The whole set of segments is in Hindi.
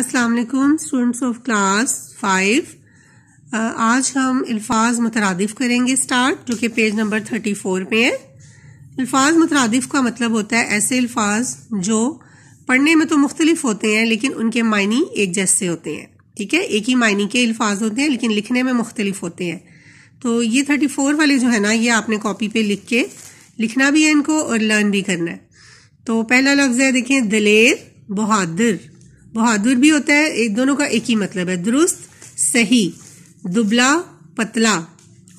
Aslam students of class five आज हम अल्फाज मुतरदफ़ करेंगे स्टार्ट जो कि पेज नंबर थर्टी फोर पे है अल्फाज मुतरदफ़ का मतलब होता है ऐसे अल्फाज जो पढ़ने में तो मुख्तलिफ होते हैं लेकिन उनके मायने एक जैसे होते हैं ठीक है एक ही मायने के अल्फाज होते हैं लेकिन लिखने में मुख्तलिफ होते हैं तो ये थर्टी फोर वाले जो है ना ये आपने कॉपी पे लिख के लिखना भी है इनको और लर्न भी करना है तो पहला लफ्ज़ है देखें दलेर बहादुर बहादुर भी होता है एक दोनों का एक ही मतलब है दुरुस्त सही दुबला पतला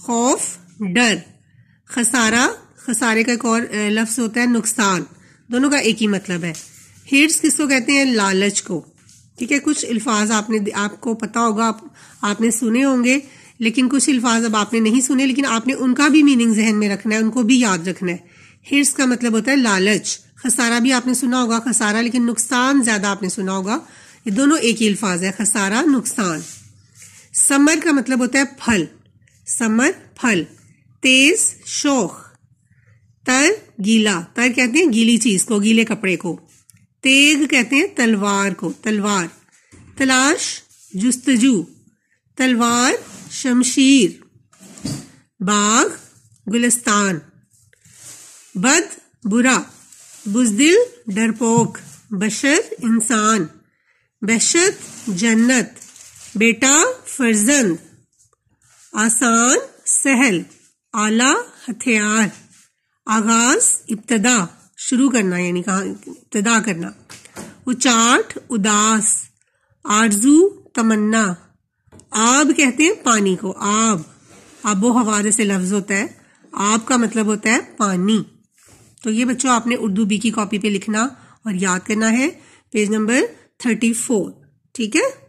खौफ डर खसारा खसारे का एक और लफ्ज होता है नुकसान दोनों का एक ही मतलब है हिट्स किसको कहते हैं लालच को ठीक है कुछ अल्फाज आपने आपको पता होगा आप, आपने सुने होंगे लेकिन कुछ अल्फाज अब आपने नहीं सुने लेकिन आपने उनका भी मीनिंग जहन में रखना है उनको भी याद रखना है हिट्स का मतलब होता है लालच खसारा भी आपने सुना होगा खसारा लेकिन नुकसान ज़्यादा आपने सुना होगा ये दोनों एक ही अल्फाज है खसारा नुकसान समर का मतलब होता है फल समर फल तेज शोख तर गीला तर कहते हैं गीली चीज को गीले कपड़े को तेग कहते हैं तलवार को तलवार तलाश जुस्तजू तलवार शमशीर बाग गुलस्तान बद बुरा बुजदिल डरपोक बशर इंसान बहशत जन्नत बेटा फर्जंद आसान सहल आला हथियार आगाज इब्तदा शुरू करना यानी कहा इब्तदा करना उचाट उदास आरजू तमन्ना आब कहते हैं पानी को आब आबो हवा से लफ्ज होता है आब का मतलब होता है पानी तो ये बच्चों आपने उर्दू बी की कॉपी पे लिखना और याद करना है पेज नंबर थर्टी फोर ठीक है